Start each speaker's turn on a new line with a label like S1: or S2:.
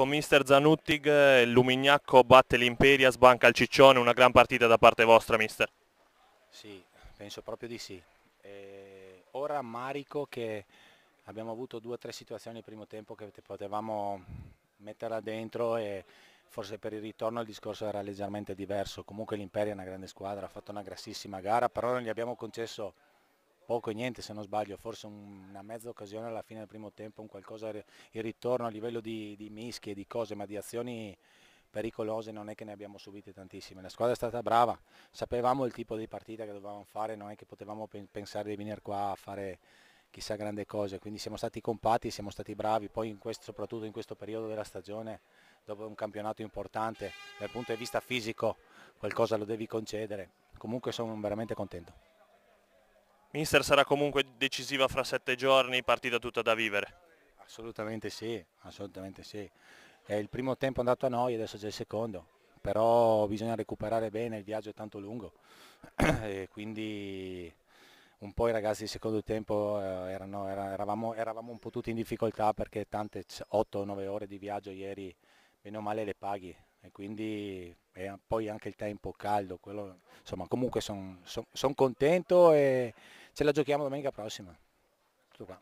S1: con ecco, mister Zanuttig, eh, il Lumignacco batte l'Imperia, sbanca il Ciccione, una gran partita da parte vostra mister.
S2: Sì, penso proprio di sì. E ora Marico che abbiamo avuto due o tre situazioni nel primo tempo che potevamo metterla dentro e forse per il ritorno il discorso era leggermente diverso. Comunque l'Imperia è una grande squadra, ha fatto una grassissima gara, però non gli abbiamo concesso poco e niente se non sbaglio, forse una mezza occasione alla fine del primo tempo, un qualcosa in ritorno a livello di, di mischie, di cose, ma di azioni pericolose non è che ne abbiamo subite tantissime. La squadra è stata brava, sapevamo il tipo di partita che dovevamo fare, non è che potevamo pensare di venire qua a fare chissà grande cose, quindi siamo stati compatti, siamo stati bravi, poi in questo, soprattutto in questo periodo della stagione, dopo un campionato importante, dal punto di vista fisico qualcosa lo devi concedere, comunque sono veramente contento.
S1: Mister sarà comunque decisiva fra sette giorni, partita tutta da vivere.
S2: Assolutamente sì, assolutamente sì. È il primo tempo è andato a noi, adesso c'è il secondo, però bisogna recuperare bene, il viaggio è tanto lungo. quindi un po' i ragazzi del secondo tempo eh, erano, eravamo, eravamo, un po' tutti in difficoltà perché tante 8-9 ore di viaggio ieri meno male le paghi e quindi e poi anche il tempo caldo, quello, insomma comunque sono son, son contento e ce la giochiamo domenica prossima. Tutto qua.